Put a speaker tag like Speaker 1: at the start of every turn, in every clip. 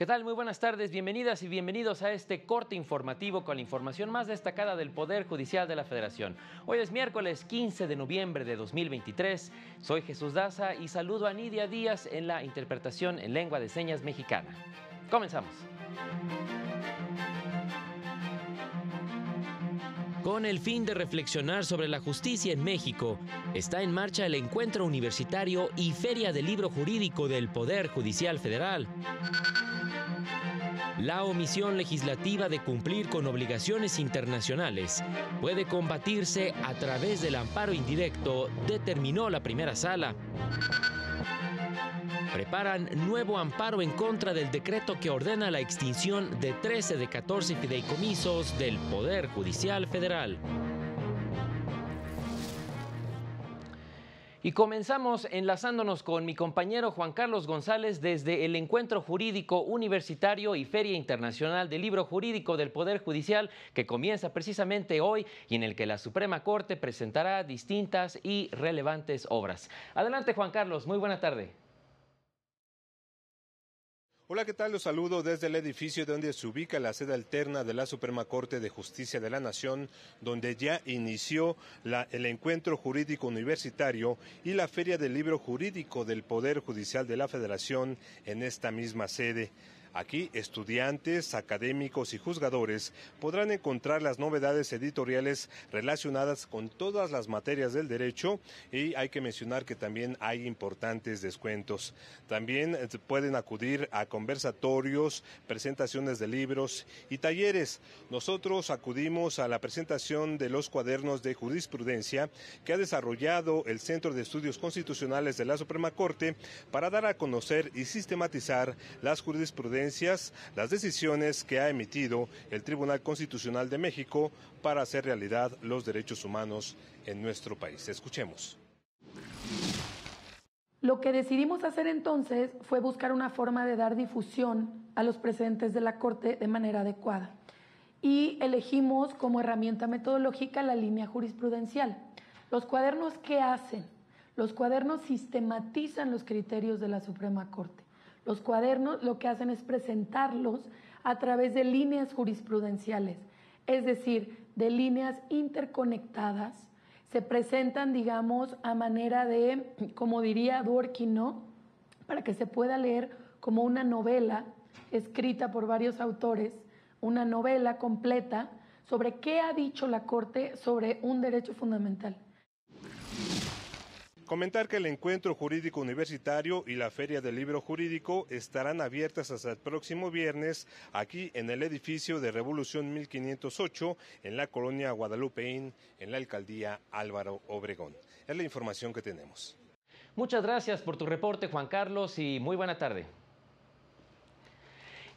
Speaker 1: ¿Qué tal? Muy buenas tardes, bienvenidas y bienvenidos a este corte informativo con la información más destacada del Poder Judicial de la Federación. Hoy es miércoles 15 de noviembre de 2023. Soy Jesús Daza y saludo a Nidia Díaz en la interpretación en lengua de señas mexicana. Comenzamos. Con el fin de reflexionar sobre la justicia en México, está en marcha el encuentro universitario y feria del libro jurídico del Poder Judicial Federal. La omisión legislativa de cumplir con obligaciones internacionales puede combatirse a través del amparo indirecto, determinó la primera sala. Preparan nuevo amparo en contra del decreto que ordena la extinción de 13 de 14 fideicomisos del Poder Judicial Federal. Y comenzamos enlazándonos con mi compañero Juan Carlos González desde el Encuentro Jurídico Universitario y Feria Internacional del Libro Jurídico del Poder Judicial que comienza precisamente hoy y en el que la Suprema Corte presentará distintas y relevantes obras. Adelante Juan Carlos, muy buena tarde.
Speaker 2: Hola, ¿qué tal? Los saludo desde el edificio donde se ubica la sede alterna de la Suprema Corte de Justicia de la Nación, donde ya inició el encuentro jurídico universitario y la Feria del Libro Jurídico del Poder Judicial de la Federación en esta misma sede. Aquí estudiantes, académicos y juzgadores podrán encontrar las novedades editoriales relacionadas con todas las materias del derecho y hay que mencionar que también hay importantes descuentos. También eh, pueden acudir a conversatorios, presentaciones de libros y talleres. Nosotros acudimos a la presentación de los cuadernos de jurisprudencia que ha desarrollado el Centro de Estudios Constitucionales de la Suprema Corte para dar a conocer y sistematizar las jurisprudencias las decisiones que ha emitido el Tribunal Constitucional de México para hacer realidad los derechos humanos en nuestro país. Escuchemos.
Speaker 1: Lo que decidimos hacer entonces fue buscar una forma de dar difusión a los precedentes de la Corte de manera adecuada y elegimos como herramienta metodológica la línea jurisprudencial. Los cuadernos, ¿qué hacen? Los cuadernos sistematizan los criterios de la Suprema Corte. Los cuadernos lo que hacen es presentarlos a través de líneas jurisprudenciales, es decir, de líneas interconectadas. Se presentan, digamos, a manera de, como diría Dworkin, ¿no? Para que se pueda leer como una novela escrita por varios autores, una novela completa sobre qué ha dicho la Corte sobre un derecho fundamental.
Speaker 2: Comentar que el encuentro jurídico universitario y la feria del libro jurídico estarán abiertas hasta el próximo viernes aquí en el edificio de Revolución 1508 en la colonia Guadalupeín en la alcaldía Álvaro Obregón. Es la información que tenemos.
Speaker 1: Muchas gracias por tu reporte Juan Carlos y muy buena tarde.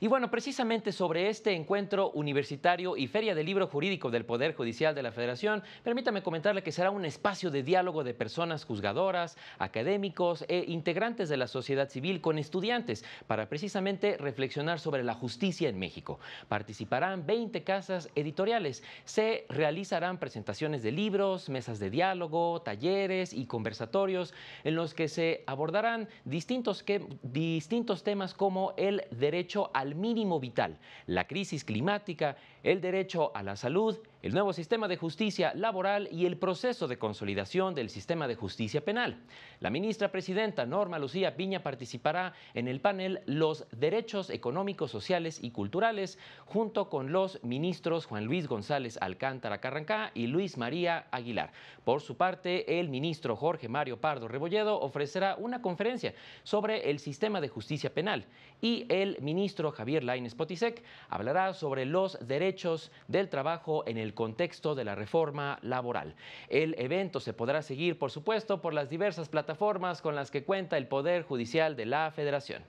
Speaker 1: Y bueno, precisamente sobre este encuentro universitario y Feria del Libro Jurídico del Poder Judicial de la Federación, permítame comentarle que será un espacio de diálogo de personas juzgadoras, académicos e integrantes de la sociedad civil con estudiantes para precisamente reflexionar sobre la justicia en México. Participarán 20 casas editoriales. Se realizarán presentaciones de libros, mesas de diálogo, talleres y conversatorios en los que se abordarán distintos, distintos temas como el derecho al mínimo vital, la crisis climática el derecho a la salud, el nuevo sistema de justicia laboral y el proceso de consolidación del sistema de justicia penal. La ministra presidenta Norma Lucía Piña participará en el panel Los Derechos Económicos, Sociales y Culturales junto con los ministros Juan Luis González Alcántara Carrancá y Luis María Aguilar. Por su parte, el ministro Jorge Mario Pardo Rebolledo ofrecerá una conferencia sobre el sistema de justicia penal y el ministro Javier Lainez Potisek hablará sobre los derechos derechos del trabajo en el contexto de la reforma laboral. El evento se podrá seguir, por supuesto, por las diversas plataformas con las que cuenta el Poder Judicial de la Federación.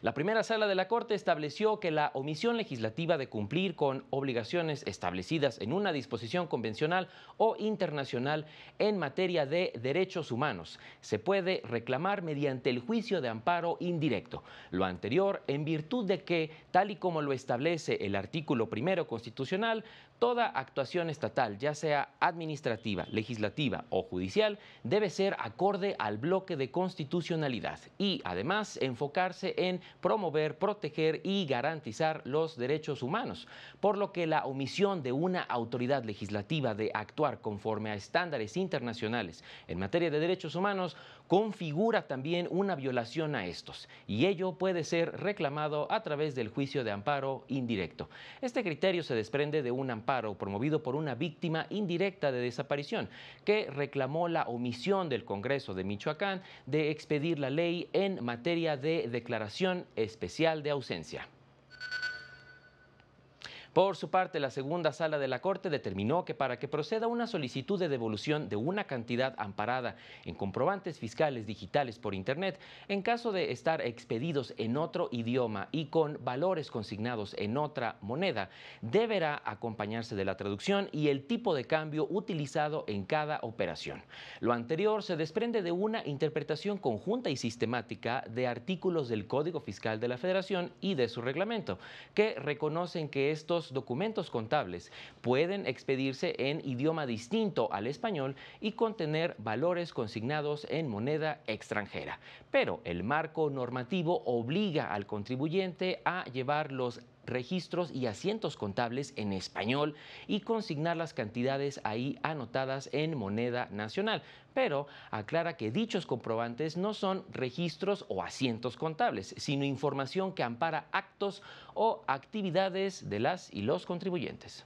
Speaker 1: La primera sala de la Corte estableció que la omisión legislativa de cumplir con obligaciones establecidas en una disposición convencional o internacional en materia de derechos humanos se puede reclamar mediante el juicio de amparo indirecto. Lo anterior en virtud de que, tal y como lo establece el artículo primero constitucional, Toda actuación estatal, ya sea administrativa, legislativa o judicial, debe ser acorde al bloque de constitucionalidad y además enfocarse en promover, proteger y garantizar los derechos humanos, por lo que la omisión de una autoridad legislativa de actuar conforme a estándares internacionales en materia de derechos humanos configura también una violación a estos y ello puede ser reclamado a través del juicio de amparo indirecto. Este criterio se desprende de un amparo promovido por una víctima indirecta de desaparición que reclamó la omisión del Congreso de Michoacán de expedir la ley en materia de declaración especial de ausencia. Por su parte, la segunda sala de la Corte determinó que para que proceda una solicitud de devolución de una cantidad amparada en comprobantes fiscales digitales por Internet, en caso de estar expedidos en otro idioma y con valores consignados en otra moneda, deberá acompañarse de la traducción y el tipo de cambio utilizado en cada operación. Lo anterior se desprende de una interpretación conjunta y sistemática de artículos del Código Fiscal de la Federación y de su reglamento, que reconocen que estos los documentos contables pueden expedirse en idioma distinto al español y contener valores consignados en moneda extranjera. Pero el marco normativo obliga al contribuyente a llevar los registros y asientos contables en español y consignar las cantidades ahí anotadas en moneda nacional, pero aclara que dichos comprobantes no son registros o asientos contables, sino información que ampara actos o actividades de las y los contribuyentes.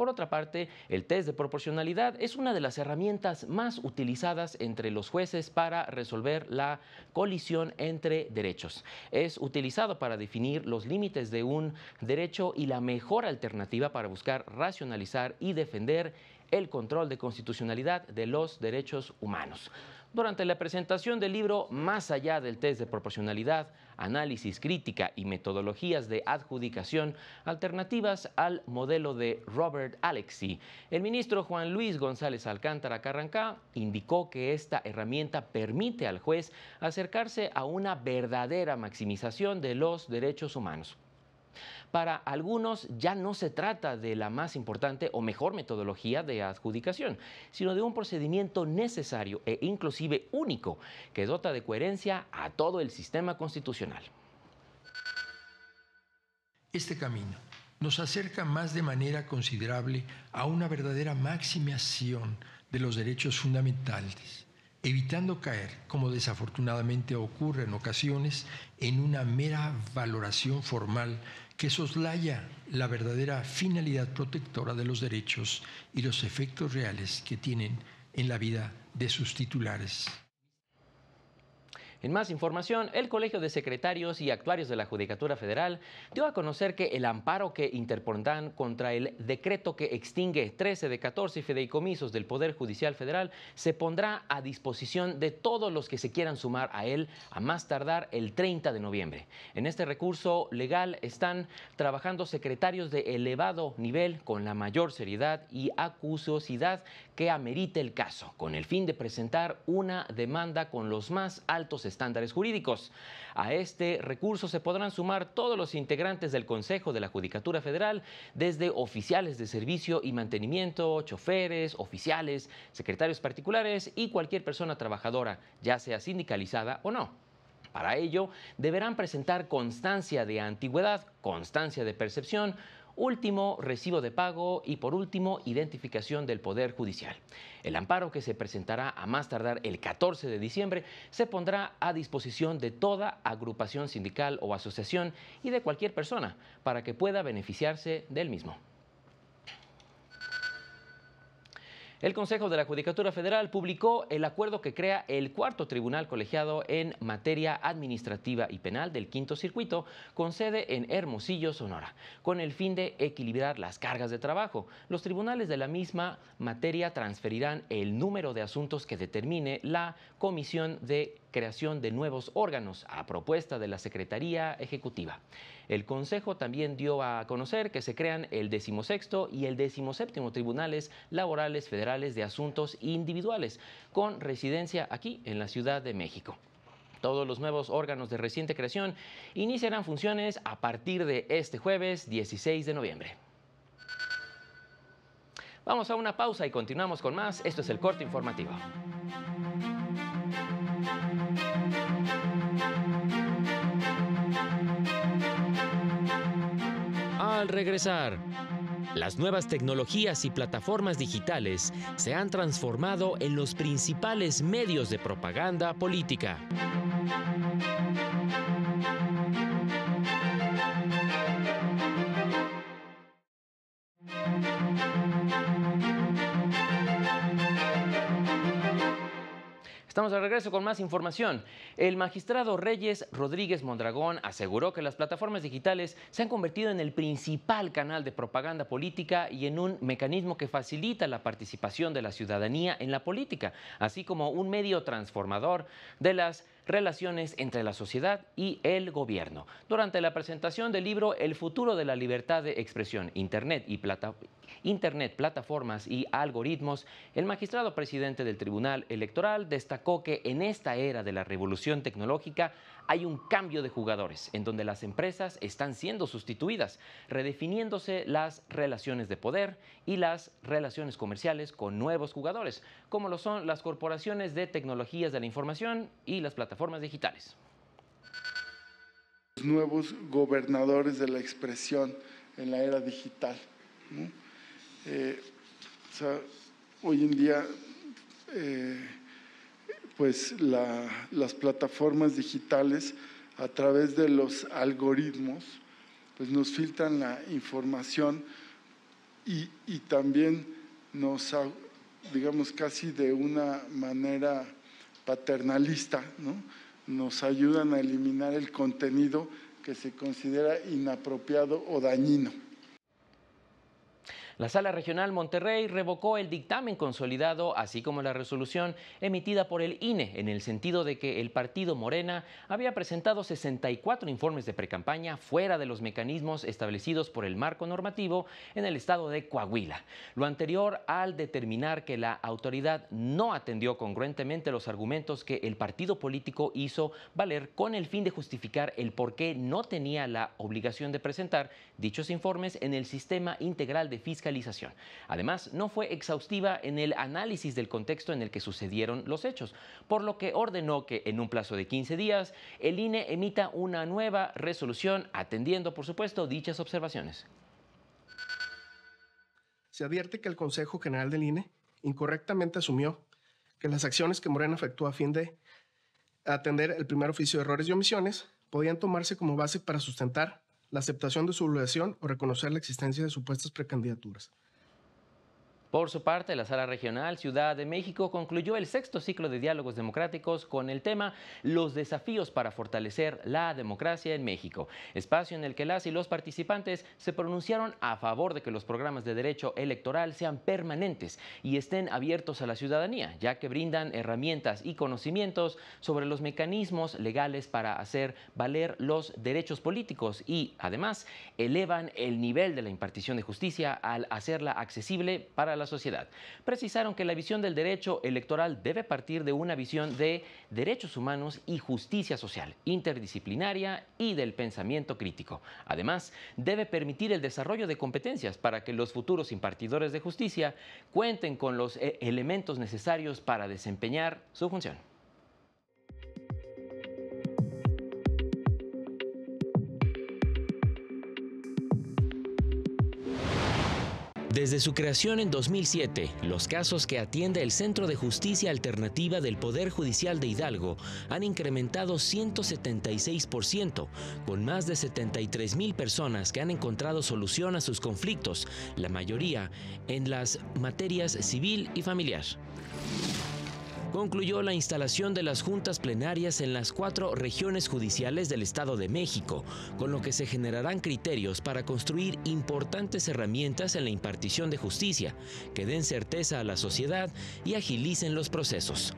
Speaker 1: Por otra parte, el test de proporcionalidad es una de las herramientas más utilizadas entre los jueces para resolver la colisión entre derechos. Es utilizado para definir los límites de un derecho y la mejor alternativa para buscar racionalizar y defender el control de constitucionalidad de los derechos humanos durante la presentación del libro Más allá del test de proporcionalidad, análisis, crítica y metodologías de adjudicación alternativas al modelo de Robert Alexi. El ministro Juan Luis González Alcántara Carrancá indicó que esta herramienta permite al juez acercarse a una verdadera maximización de los derechos humanos. Para algunos ya no se trata de la más importante o mejor metodología de adjudicación, sino de un procedimiento necesario e inclusive único que dota de coherencia a todo el sistema constitucional. Este camino nos acerca más de manera considerable a una verdadera maximación de los derechos fundamentales evitando caer, como desafortunadamente ocurre en ocasiones, en una mera valoración formal que soslaya la verdadera finalidad protectora de los derechos y los efectos reales que tienen en la vida de sus titulares. En más información, el Colegio de Secretarios y Actuarios de la Judicatura Federal dio a conocer que el amparo que interpondrán contra el decreto que extingue 13 de 14 fideicomisos del Poder Judicial Federal se pondrá a disposición de todos los que se quieran sumar a él a más tardar el 30 de noviembre. En este recurso legal están trabajando secretarios de elevado nivel con la mayor seriedad y acuciosidad que amerite el caso, con el fin de presentar una demanda con los más altos estándares jurídicos. A este recurso se podrán sumar todos los integrantes del Consejo de la Judicatura Federal, desde oficiales de servicio y mantenimiento, choferes, oficiales, secretarios particulares y cualquier persona trabajadora, ya sea sindicalizada o no. Para ello, deberán presentar constancia de antigüedad, constancia de percepción, último recibo de pago y por último identificación del Poder Judicial. El amparo que se presentará a más tardar el 14 de diciembre se pondrá a disposición de toda agrupación sindical o asociación y de cualquier persona para que pueda beneficiarse del mismo. El Consejo de la Judicatura Federal publicó el acuerdo que crea el cuarto tribunal colegiado en materia administrativa y penal del quinto circuito, con sede en Hermosillo, Sonora, con el fin de equilibrar las cargas de trabajo. Los tribunales de la misma materia transferirán el número de asuntos que determine la Comisión de creación de nuevos órganos a propuesta de la Secretaría Ejecutiva. El Consejo también dio a conocer que se crean el decimosexto y el 17 Tribunales Laborales Federales de Asuntos Individuales, con residencia aquí en la Ciudad de México. Todos los nuevos órganos de reciente creación iniciarán funciones a partir de este jueves 16 de noviembre. Vamos a una pausa y continuamos con más. Esto es el corte informativo. al regresar. Las nuevas tecnologías y plataformas digitales se han transformado en los principales medios de propaganda política. Estamos de regreso con más información. El magistrado Reyes Rodríguez Mondragón aseguró que las plataformas digitales se han convertido en el principal canal de propaganda política y en un mecanismo que facilita la participación de la ciudadanía en la política, así como un medio transformador de las relaciones entre la sociedad y el gobierno. Durante la presentación del libro El futuro de la libertad de expresión, Internet, y plata, Internet plataformas y algoritmos, el magistrado presidente del Tribunal Electoral destacó que en esta era de la revolución tecnológica hay un cambio de jugadores en donde las empresas están siendo sustituidas, redefiniéndose las relaciones de poder y las relaciones comerciales con nuevos jugadores, como lo son las corporaciones de tecnologías de la información y las plataformas digitales. Los nuevos gobernadores de la expresión en la era digital. Eh, hoy en día... Eh, pues las plataformas digitales a través de los algoritmos, pues nos filtran la información y, también nos, digamos, casi de una manera paternalista, nos ayudan a eliminar el contenido que se considera inapropiado o dañino. La Sala Regional Monterrey revocó el dictamen consolidado, así como la resolución emitida por el INE, en el sentido de que el partido Morena había presentado 64 informes de precampaña fuera de los mecanismos establecidos por el marco normativo en el estado de Coahuila. Lo anterior al determinar que la autoridad no atendió congruentemente los argumentos que el partido político hizo valer con el fin de justificar el por qué no tenía la obligación de presentar dichos informes en el sistema integral de fiscalización Además, no fue exhaustiva en el análisis del contexto en el que sucedieron los hechos, por lo que ordenó que en un plazo de 15 días el INE emita una nueva resolución atendiendo, por supuesto, dichas observaciones. Se advierte que el Consejo General del INE incorrectamente asumió que las acciones que Morena efectuó a fin de atender el primer oficio de errores y omisiones podían tomarse como base para sustentar la aceptación de su obligación o reconocer la existencia de supuestas precandidaturas. Por su parte, la Sala Regional Ciudad de México concluyó el sexto ciclo de diálogos democráticos con el tema Los desafíos para fortalecer la democracia en México, espacio en el que las y los participantes se pronunciaron a favor de que los programas de derecho electoral sean permanentes y estén abiertos a la ciudadanía, ya que brindan herramientas y conocimientos sobre los mecanismos legales para hacer valer los derechos políticos y, además, elevan el nivel de la impartición de justicia al hacerla accesible para la sociedad. Precisaron que la visión del derecho electoral debe partir de una visión de derechos humanos y justicia social, interdisciplinaria y del pensamiento crítico. Además, debe permitir el desarrollo de competencias para que los futuros impartidores de justicia cuenten con los eh, elementos necesarios para desempeñar su función. Desde su creación en 2007, los casos que atiende el Centro de Justicia Alternativa del Poder Judicial de Hidalgo han incrementado 176%, con más de 73 mil personas que han encontrado solución a sus conflictos, la mayoría en las materias civil y familiar concluyó la instalación de las juntas plenarias en las cuatro regiones judiciales del Estado de México, con lo que se generarán criterios para construir importantes herramientas en la impartición de justicia, que den certeza a la sociedad y agilicen los procesos.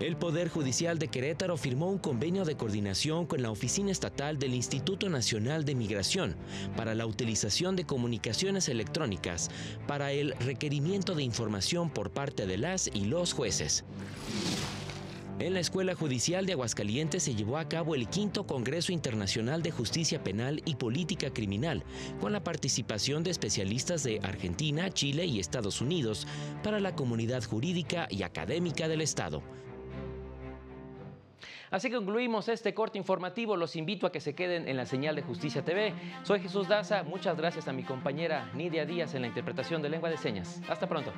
Speaker 1: El Poder Judicial de Querétaro firmó un convenio de coordinación con la Oficina Estatal del Instituto Nacional de Migración para la utilización de comunicaciones electrónicas para el requerimiento de información por parte de las y los jueces. En la Escuela Judicial de Aguascalientes se llevó a cabo el quinto Congreso Internacional de Justicia Penal y Política Criminal, con la participación de especialistas de Argentina, Chile y Estados Unidos para la comunidad jurídica y académica del Estado. Así concluimos este corte informativo. Los invito a que se queden en la señal de Justicia TV. Soy Jesús Daza. Muchas gracias a mi compañera Nidia Díaz en la interpretación de lengua de señas. Hasta pronto.